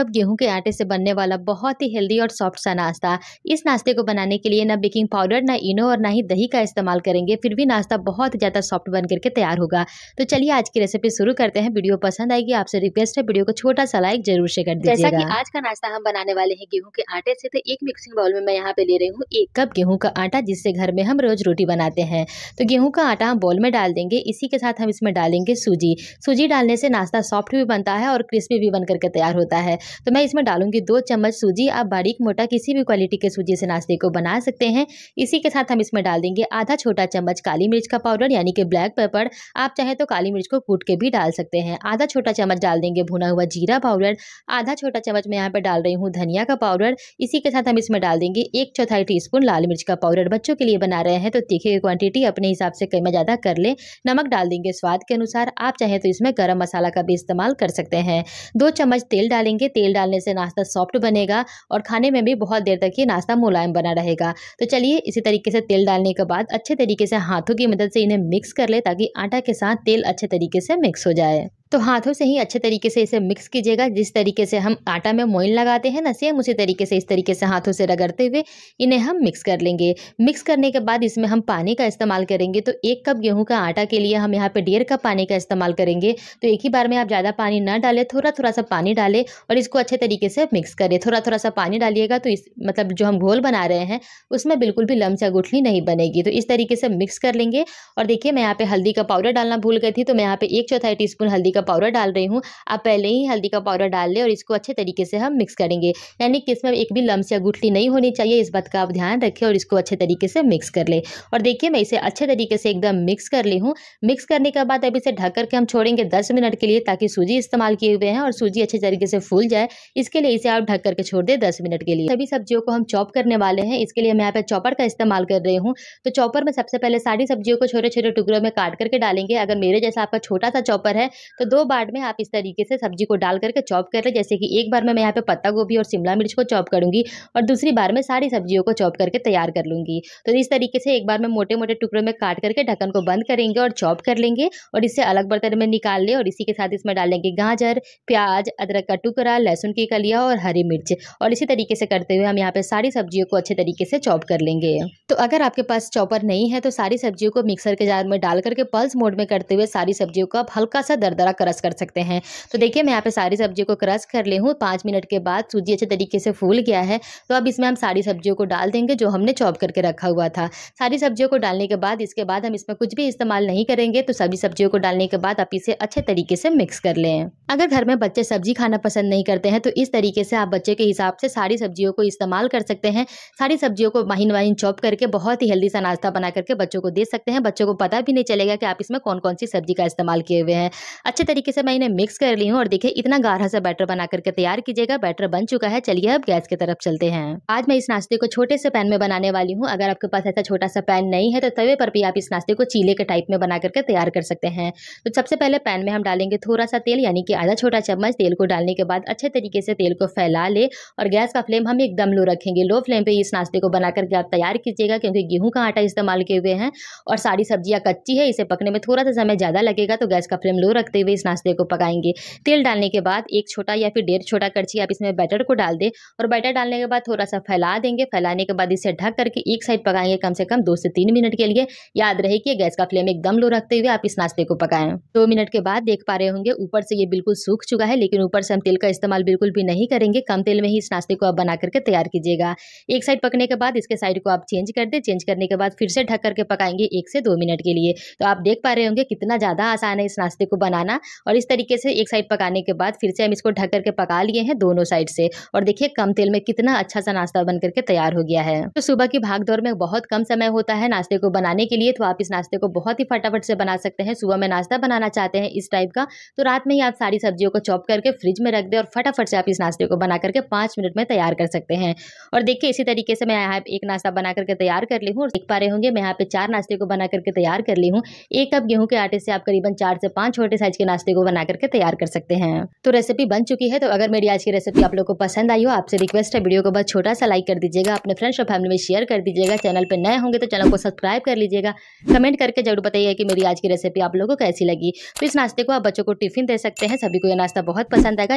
cup गेहूं के आटे से बनने वाला बहुत ही हेल्दी और सॉफ्ट सा नाश्ता इस नाश्ते को बनाने के लिए ना बेकिंग पाउडर ना इनो और ना ही दही का इस्तेमाल करेंगे फिर भी नाश्ता बहुत ज़्यादा सॉफ्ट बन करके तैयार होगा तो चलिए आज की रेसिपी शुरू करते हैं वीडियो पसंद आएगी आपसे रिक्वेस्ट है वीडियो को छोटा सा लाइक जरूर से कर दीजिएगा जैसा कि आज का नाश्ता हम बनाने वाले हैं गेहूं के आटे से तो एक मिक्सिंग बाउल में मैं यहाँ पे ले रही हूँ एक कप गेहूँ का आटा जिससे घर में हम रोज रोटी बनाते हैं तो गेहूं का आटा हम बॉल में डाल देंगे इसी के साथ हम इसमें डालेंगे सूजी सूजी डालने से नाश्ता सॉफ्ट भी बनता है और क्रिस्पी भी बनकर के तैयार होता है तो मैं इसमें डालूंगी दो चम्मच सूजी आप बारीक मोटा किसी भी क्वालिटी के सूजी से नाश्ते को बना सकते हैं इसी के साथ हम इसमें डाल देंगे आधा छोटा चम्मच काली मिर्च का पाउडर यानी कि ब्लैक पेपर आप चाहे तो काली मिर्च को कूट के भी डाल सकते हैं आधा छोटा चम्मच डाल देंगे भुना हुआ जीरा पाउडर आधा छोटा चम्मच मैं यहाँ पर डाल रही हूँ धनिया का पाउडर इसी के साथ हम इसमें डाल देंगे एक चौथाई टी लाल मिर्च का पाउडर बच्चों के लिए बना रहे हैं तो तीखे की क्वांटिटी अपने हिसाब से कम ज़्यादा कर लें नमक डाल देंगे स्वाद के अनुसार आप चाहें तो इसमें गर्म मसाला का भी इस्तेमाल कर सकते हैं दो चम्मच तेल डालेंगे तेल डालने से नाश्ता सॉफ्ट बनेगा और खाने में भी बहुत देर तक ये नाश्ता मुलायम बना रहेगा तो चलिए इसी तरीके से तेल डालने के बाद अच्छे तरीके से हाथों की मदद से इन्हें मिक्स कर ले ताकि आटा के साथ तेल अच्छे तरीके से मिक्स हो जाए तो हाथों से ही अच्छे तरीके से इसे मिक्स कीजिएगा जिस तरीके से हम आटा में मोइन लगाते हैं ना सेम उसी तरीके से इस तरीके से हाथों से रगड़ते हुए इन्हें हम मिक्स कर लेंगे मिक्स करने के बाद इसमें हम पानी का इस्तेमाल करेंगे तो एक कप गेहूं का आटा के लिए हम यहाँ पे डेढ़ कप पानी का इस्तेमाल करेंगे तो एक ही बार में आप ज़्यादा पानी ना डालें थोड़ा थोड़ा सा पानी डालें और इसको अच्छे तरीके से मिक्स करें थोड़ा थोड़ा सा पानी डालिएगा तो इस मतलब जो हम घोल बना रहे हैं उसमें बिल्कुल भी या गुठली नहीं बनेगी तो इस तरीके से मिक्स कर लेंगे और देखिए मैं यहाँ पे हल्दी का पाउडर डालना भूल गई थी तो मैं यहाँ पे एक चौथाई टीस्पून हल्दी का का पाउडर डाल रही हूँ आप पहले ही हल्दी का पाउडर डाल लें और इसको अच्छे तरीके से हम मिक्स करेंगे यानी कि इसमें एक भी लम्स या गुठली नहीं होनी चाहिए इस बात का आप ध्यान रखें और इसको अच्छे तरीके से मिक्स कर लें और देखिए मैं इसे अच्छे तरीके से एकदम मिक्स कर ली हूँ मिक्स करने के बाद अब इसे ढक करके हम छोड़ेंगे दस मिनट के लिए ताकि सूजी इस्तेमाल किए हुए हैं और सूजी अच्छे तरीके से फूल जाए इसके लिए इसे आप ढक करके छोड़ दें दस मिनट के लिए सभी सब्जियों को हम चॉप करने वाले हैं इसके लिए मैं यहाँ पर चॉपर का इस्तेमाल कर रही हूँ तो चॉपर में सबसे पहले सारी सब्जियों को छोटे छोटे टुकड़ों में काट करके डालेंगे अगर मेरे जैसा आपका छोटा सा चॉपर है तो दो बार में आप इस तरीके से सब्जी को डाल करके चॉप कर लें जैसे कि एक बार में मैं यहाँ पे पत्ता गोभी और शिमला मिर्च को चॉप करूँगी और दूसरी बार में सारी सब्जियों को चॉप करके तैयार कर लूँगी तो इस तरीके से एक बार में मोटे मोटे टुकड़ों में काट करके ढक्कन को बंद करेंगे और चॉप कर लेंगे और इसे अलग बर्तन में निकाल लें और इसी के साथ इसमें डालेंगे गाजर प्याज अदरक का टुकड़ा लहसुन की कलिया और हरी मिर्च और इसी तरीके से करते हुए हम यहाँ पे सारी सब्जियों को अच्छे तरीके से चॉप कर लेंगे तो अगर आपके पास चॉपर नहीं है तो सारी सब्जियों को मिक्सर के जार में डाल करके पल्स मोड में करते हुए सारी सब्जियों को आप हल्का सा दरदरा क्रश कर सकते हैं तो देखिए मैं यहाँ पे सारी सब्जियों को क्रश कर ली हूँ पाँच मिनट के बाद सूजी अच्छे तरीके से फूल गया है तो अब इसमें हम सारी सब्जियों को डाल देंगे जो हमने चॉप करके रखा हुआ था सारी सब्जियों को डालने के बाद इसके बाद हम इसमें कुछ भी इस्तेमाल नहीं करेंगे तो सभी सब्जियों को डालने के बाद आप इसे अच्छे तरीके से मिक्स कर लें अगर घर में बच्चे सब्जी खाना पसंद नहीं करते हैं तो इस तरीके से आप बच्चे के हिसाब से सारी सब्जियों को इस्तेमाल कर सकते हैं सारी सब्जियों को महीन वाहन चॉप करके बहुत ही हेल्दी सा नाश्ता बना करके बच्चों को दे सकते हैं बच्चों को पता भी नहीं चलेगा कि आप इसमें कौन कौन सी सब्जी का इस्तेमाल किए हुए हैं अच्छे तरीके से मैं इन्हें मिक्स कर ली हूँ और देखिए इतना गाढ़ा सा बैटर बना करके तैयार कीजिएगा बैटर बन चुका है चलिए अब गैस की तरफ चलते हैं आज मैं इस नाश्ते को छोटे से पैन में बनाने वाली हूँ अगर आपके पास ऐसा छोटा सा पैन नहीं है तो तवे पर भी आप इस नाश्ते को चीले के टाइप में बना करके तैयार कर सकते हैं तो सबसे पहले पैन में हम डालेंगे थोड़ा सा तेल यानी कि आधा छोटा चम्मच तेल को डालने के बाद अच्छे तरीके से तेल को फैला ले और गैस का फ्लेम हम एकदम लो रखेंगे लो फ्लेम पर इस नाश्ते को बना करके आप तैयार कीजिएगा क्योंकि गेहूँ का आटा इस्तेमाल किए हुए हैं और सारी सब्जियाँ कच्ची है इसे पकने में थोड़ा सा समय ज़्यादा लगेगा तो गैस का फ्लेम लो रखते हुए इस नाश्ते को पकाएंगे तेल डालने के बाद एक छोटा या फिर डेढ़ छोटा करछी आप इसमें बैटर को डाल दें और बैटर डालने के बाद थोड़ा सा फैला देंगे फैलाने के बाद इसे ढक करके एक साइड पकाएंगे कम से कम दो से तीन मिनट के लिए याद रहे कि गैस का फ्लेम एकदम लो रखते हुए आप इस नाश्ते को पकाएं दो मिनट के बाद देख पा रहे होंगे ऊपर से ये बिल्कुल सूख चुका है लेकिन ऊपर से हम तेल का इस्तेमाल बिल्कुल भी नहीं करेंगे कम तेल में ही इस नाश्ते को आप बना करके तैयार कीजिएगा एक साइड पकने के बाद इसके साइड को आप चेंज कर दे चेंज करने के बाद फिर से ढक करके पकाएंगे एक से दो मिनट के लिए तो आप देख पा रहे होंगे कितना ज़्यादा आसान है इस नाश्ते को बनाना और इस तरीके से एक साइड पकाने के बाद फिर से हम इसको ढक करके पका लिए हैं दोनों साइड से और देखिए कम तेल में कितना अच्छा सा नाश्ता बन करके तैयार हो गया है तो सुबह की भागदौड़ में बहुत कम समय होता है नाश्ते को बनाने के लिए तो आप इस नाश्ते को बहुत ही फटाफट से बना सकते हैं सुबह में नाश्ता बनाना चाहते हैं इस टाइप का तो रात में ही आप सारी सब्जियों को चॉप करके फ्रिज में रख दे और फटाफट से आप इस नाश्ते को बना करके पांच मिनट में तैयार कर सकते हैं और देखिए इसी तरीके से मैं यहाँ एक नाश्ता बना करके तैयार कर ली हूँ और देख पा रहे होंगे मैं यहाँ पे चार नाश्ते को बना करके तैयार कर ली हूँ एक कप गेहूँ के आटे से आप करीबन चार से पांच छोटे साइज के नाश्ते को बना करके तैयार कर सकते हैं तो रेसिपी बन चुकी है तो अगर मेरी आज की रेसिपी आप लोग को पसंद आई हो आपसे रिक्वेस्ट है वीडियो को बहुत छोटा सा लाइक कर दीजिएगा अपने फ्रेंड्स और फैमिली में शेयर कर दीजिएगा चैनल पर नए होंगे तो चैनल को सब्सक्राइब कर लीजिएगा कमेंट करके जरूर बताइए कि मेरी आज की रेसिपी आप लोगों को कैसी लगी तो इस नाश्ते को आप बच्चों को टिफिन दे सकते हैं सभी को यह नाश्ता बहुत पसंद आएगा